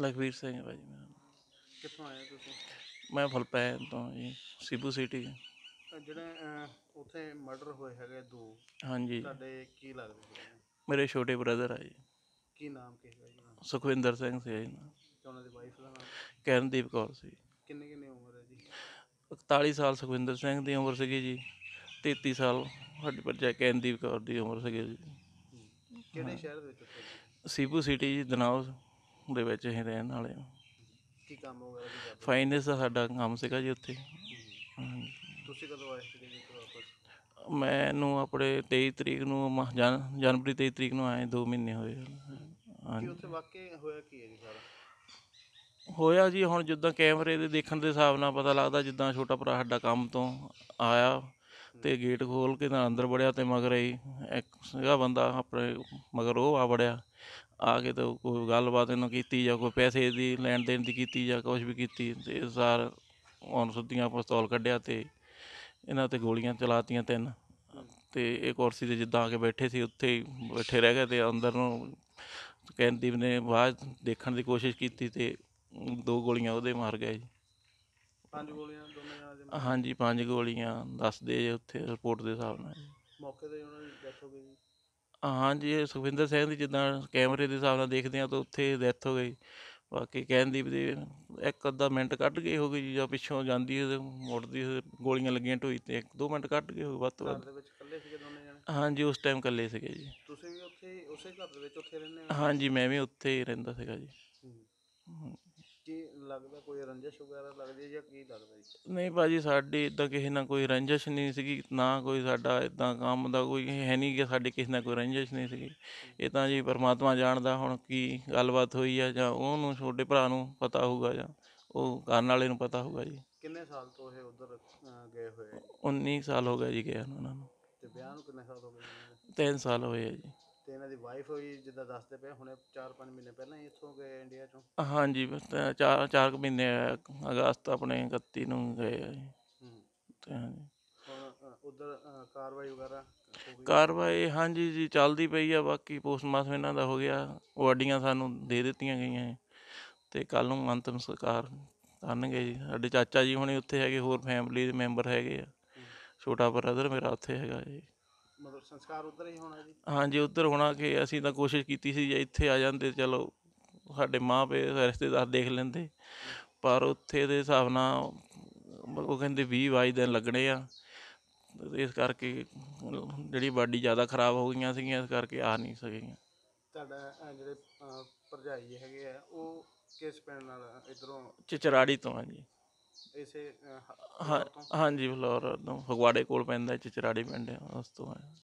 ਲਖਵੀਰ ਸਿੰਘ ਹੈ ਭਾਜੀ ਮੇਰਾ ਕਿੱਥੋਂ ਆਏ ਹੋ ਤੁਸੀਂ ਮੈਂ ਫਲਪੈ ਤੋਂ ਜੀ ਸਿਬੂ ਸਿਟੀ ਅਹ ਜਿਹੜੇ ਉੱਥੇ ਮਰਡਰ ਹੋਏ ਹੈਗੇ ਦੋ ਹਾਂਜੀ ਤੁਹਾਡੇ ਕੀ ਲੱਗਦੇ ਮੇਰੇ ਛੋਟੇ ਬ੍ਰਦਰ ਆ ਜੀ ਕੀ ਨਾਮ ਕੀ ਹੈਗਾ ਜੀ ਸੁਖਵਿੰਦਰ ਸਿੰਘ ਸੀ ਜੀ ਉਹਨਾਂ ਦੀ ਵਾਈਫ ਦਾ ਨਾਮ ਕਰਨਦੀਪ ਕੌਰ ਸੀ ਕਿੰਨੇ ਕਿੰਨੇ ਉਮਰ ਹੈ ਜੀ 41 ਸਾਲ ਸੁਖਵਿੰਦਰ ਸਿੰਘ ਦੀ ਉਮਰ ਸੀਗੀ ਜੀ 33 ਸਾਲ ਸਾਡੀ ਪਰਜਾ ਕਰਨਦੀਪ ਕੌਰ ਦੀ ਉਮਰ ਸੀਗੀ ਜੀ ਕਿਹੜੇ ਸ਼ਹਿਰ ਦੇ ਵਿੱਚ ਉੱਥੇ ਸਿਬੂ ਸਿਟੀ ਜੀ ਦਨਾਉ ਦੇ ਵਿੱਚ ਹੀ ਰਹਿਣ ਵਾਲੇ ਕੀ ਕੰਮ ਹੋ ਗਿਆ ਫਾਈਨੈਂਸ ਦਾ ਸਾਡਾ ਕੰਮ ਸੀਗਾ ਜੀ ਉੱਥੇ ਤੁਸੀਂ ਕਦੋਂ ਆਏ ਸੀ ਜੀ ਇੱਥੇ ਵਾਪਸ ਮੈਨੂੰ ਆਪਣੇ 23 ਤਰੀਕ ਨੂੰ ਜਨਵਰੀ 23 ਤਰੀਕ ਨੂੰ ਆਏ 2 ਮਹੀਨੇ ਹੋਏ ਕੀ ਹਾਂਜੀ ਉੱਥੇ ਵਾਕਈ ਹੋਇਆ ਕੀ ਹੈ ਜੀ ਸਾਰਾ ਹੋਇਆ ਜੀ ਹੁਣ ਜਿੱਦਾਂ ਕੈਮਰੇ ਦੇ ਦੇਖਣ ਦੇ ਹਿਸਾਬ ਨਾਲ ਪਤਾ ਲੱਗਦਾ ਜਿੱਦਾਂ ਛੋਟਾ ਭਰਾ ਸਾਡਾ ਕੰਮ ਤੋਂ ਆਇਆ ਤੇ ਗੇਟ ਖੋਲ ਕੇ ਤਾਂ ਅੰਦਰ ਵੜਿਆ ਤੇ ਮਗਰ ਹੀ ਇੱਕ ਸਿਗਾ ਬੰਦਾ ਆਪਣੇ ਮਗਰ ਉਹ ਆ ਵੜਿਆ ਆ ਕੇ ਤਾਂ ਕੋਈ ਗੱਲਬਾਤ ਇਹਨਾਂ ਕੀਤੀ ਜਾਂ ਕੋਈ ਪੈਸੇ ਦੀ ਲੈਣ ਦੇਣ ਦੀ ਕੀਤੀ ਜਾਂ ਕੁਝ ਵੀ ਕੀਤੀ ਤੇ ਸਾਰ ਉਹਨ ਸੁੱਧੀਆਂ ਪਿਸਤੌਲ ਕੱਢਿਆ ਤੇ ਇਹਨਾਂ ਤੇ ਗੋਲੀਆਂ ਚਲਾਤੀਆਂ ਤਿੰਨ ਤੇ ਇਹ ਕੁਰਸੀ ਤੇ ਜਿੱਦਾਂ ਆ ਕੇ ਬੈਠੇ ਸੀ ਉੱਥੇ ਹੀ ਬੈਠੇ ਰਹਿ ਗਏ ਤੇ ਅੰਦਰ ਨੂੰ ਕਹਿੰਦੀ ਨੇ ਬਾਅਦ ਦੇਖਣ ਦੀ ਕੋਸ਼ਿਸ਼ ਕੀਤੀ ਤੇ ਦੋ ਗੋਲੀਆਂ ਉਹਦੇ ਮਾਰ ਗਏ ਜੀ ਪੰਜ ਗੋਲੀਆਂ ਦੋਨੇ ਜਣਾਂ ਦੇ ਹਾਂਜੀ ਪੰਜ ਗੋਲੀਆਂ ਦੱਸਦੇ ਆ ਉੱਥੇ ਰਿਪੋਰਟ ਦੇ ਹਿਸਾਬ ਨਾਲ ਮੌਕੇ ਤੇ ਉਹਨਾਂ ਦੀ ਡੈਥ ਹੋ ਗਈ ਜੀ। ਹਾਂਜੀ ਸੁਖਵਿੰਦਰ ਸਿੰਘ ਦੀ ਜਿੱਦਾਂ ਕੈਮਰੇ ਦੇ ਹਿਸਾਬ ਨਾਲ ਦੇਖਦੇ ਆ ਤਾਂ ਉੱਥੇ ਡੈਥ ਹੋ ਗਈ ਬਾਕੀ ਕਹਿੰਦੀ ਵੀ ਇੱਕ ਅੱਧਾ ਮਿੰਟ ਕੱਢ ਗਈ ਹੋਗੀ ਜੀ ਜਾਂ ਪਿੱਛੋਂ ਜਾਂਦੀ ਉਹ ਤੇ ਮੁੜਦੀ ਗੋਲੀਆਂ ਲੱਗੀਆਂ ਢੋਈ ਤੇ ਇੱਕ ਦੋ ਮਿੰਟ ਕੱਢ ਗਏ ਹੋਗੇ ਵੱਧ ਤੋਂ ਦੇ ਵਿੱਚ ਇਕੱਲੇ ਸੀਗੇ ਦੋਨੇ ਜਣੇ ਹਾਂਜੀ ਉਸ ਟਾਈਮ ਇਕੱਲੇ ਸੀਗੇ ਜੀ ਤੁਸੀਂ ਵੀ ਉੱਥੇ ਉਸੇ ਘਰ ਦੇ ਵਿੱਚ ਉੱਥੇ ਰਹਿੰਦੇ ਹਾਂਜੀ ਮੈਂ ਵੀ ਉੱਥੇ ਹੀ ਰਹਿੰਦਾ ਸੀਗਾ ਜੀ ਹੂੰ। ਕੀ ਲੱਗਦਾ ਕੋਈ ਰੰਜਿਸ਼ ਵਗੈਰਾ ਲੱਗਦੀ ਹੈ ਜਾਂ ਕੀ ਲੱਗਦਾ ਜੀ ਨਹੀਂ ਭਾਜੀ ਸਾਡੀ ਇਦਾਂ ਕਿਸੇ ਨਾਲ ਕੋਈ ਰੰਜਿਸ਼ ਨਹੀਂ ਸੀਗੀ ਨਾ ਕੋਈ ਸਾਡਾ ਇਦਾਂ ਕੰਮ ਦਾ ਕੋਈ ਹੈ ਨਹੀਂ ਕਿ ਸਾਡੇ ਕਿਸੇ ਨਾਲ ਕੋਈ ਰੰਜਿਸ਼ ਨਹੀਂ ਸੀਗੀ ਇਹ ਤਾਂ ਜੀ ਪਰਮਾਤਮਾ ਜਾਣਦਾ ਹੁਣ ਕੀ ਗੱਲਬਾਤ ਹੋਈ ਆ ਜਾਂ ਉਹਨੂੰ ਛੋਟੇ ਭਰਾ ਨੂੰ ਪਤਾ ਹੋਊਗਾ ਜਾਂ ਉਹ ਕਰਨ ਵਾਲੇ ਨੂੰ ਪਤਾ ਹੋਊਗਾ ਜੀ ਕਿੰਨੇ ਸਾਲ ਤੋਂ ਇਹ ਉਧਰ ਗਏ ਹੋਏ 19 ਸਾਲ ਹੋ ਗਏ ਜੀ ਗਏ ਉਹਨਾਂ ਨੂੰ ਤੇ ਵਿਆਹ ਨੂੰ ਕਿੰਨੇ ਸਾਲ ਹੋ ਗਏ ਜੀ? 3 ਸਾਲ ਹੋਏ ਜੀ ਤੇ ਇਹਨਾਂ ਦੀ ਵਾਈਫ ਵੀ ਜਿੱਦਾਂ ਦੱਸਦੇ ਪਏ ਹੁਣੇ 4-5 ਮਹੀਨੇ ਪਹਿਲਾਂ ਹੀ ਇੱਥੋਂ ਗਏ ਇੰਡੀਆ ਚੋਂ ਹਾਂਜੀ ਬਸ 4 ਚਾਰ ਚਾਰ ਕੁ ਮਹੀਨੇ ਅਗਸਤ ਆਪਣੇ 31 ਨੂੰ ਗਏ ਆ ਜੀ ਤੇ ਹਾਂਜੀ ਉਧਰ ਕਾਰਵਾਈ ਵਗੈਰਾ ਕਾਰਵਾਈ ਹਾਂਜੀ ਜੀ ਚੱਲਦੀ ਪਈ ਆ ਬਾਕੀ ਪੋਸਟਮਾਰਟਮ ਇਹਨਾਂ ਦਾ ਹੋ ਗਿਆ ਉਹ ਅਡੀਆਂ ਸਾਨੂੰ ਦੇ ਦਿੱਤੀਆਂ ਗਈਆਂ ਹੈ ਤੇ ਕੱਲ ਨੂੰ ਅੰਤਮ ਸੰਸਕਾਰ ਕਰਨਗੇ ਜੀ ਸਾਡੇ ਚਾਚਾ ਜੀ ਹੁਣੇ ਉੱਥੇ ਹੈਗੇ ਹੋਰ ਫੈਮਿਲੀ ਦੇ ਮੈਂਬਰ ਹੈਗੇ ਆ ਛੋਟਾ ਬ੍ਰਦਰ ਮੇਰਾ ਉੱਥੇ ਹੈਗਾ ਜੀ ਮਤਲਬ ਸੰਸਕਾਰ ਉਧਰ ਹੀ ਹੋਣਾ ਜੀ ਹਾਂਜੀ ਉੱਧਰ ਹੋਣਾ ਕਿ ਅਸੀਂ ਤਾਂ ਕੋਸ਼ਿਸ਼ ਕੀਤੀ ਸੀ ਜੇ ਇੱਥੇ ਆ ਜਾਂਦੇ ਚਲੋ ਸਾਡੇ ਮਾਂ ਪੇ ਰਿਸ਼ਤੇਦਾਰ ਦੇਖ ਲੈਂਦੇ ਪਰ ਉੱਥੇ ਦੇ ਹਿਸਾਬ ਨਾਲ ਉਹ ਕਹਿੰਦੇ 20 22 ਦਿਨ ਲੱਗਣੇ ਆ ਇਸ ਕਰਕੇ ਜਿਹੜੀ ਬਾਡੀ ਜ਼ਿਆਦਾ ਖਰਾਬ ਹੋ ਗਈਆਂ ਸੀਗੀਆਂ ਇਸ ਕਰਕੇ ਆ ਨਹੀਂ ਸਕੀਆਂ ਤੁਹਾਡਾ ਜਿਹੜੇ ਪਰਜਾਈ ਭਰਜਾਈ ਹੈਗੇ ਆ ਉਹ ਕਿਸ ਪਿੰਡ ਨਾਲ ਇਧਰੋਂ ਚਚਰਾੜੀ ਤੋਂ ਹਾਂਜੀ ਜੀ ਇਸੇ ਹਾਂ ਹਾਂਜੀ ਫਲੋਰ ਤੋਂ ਫਗਵਾੜੇ ਕੋਲ ਪੈਂਦਾ ਚਚਰਾੜੀ ਪਿੰਡ ਆ ਉਸ ਤੋਂ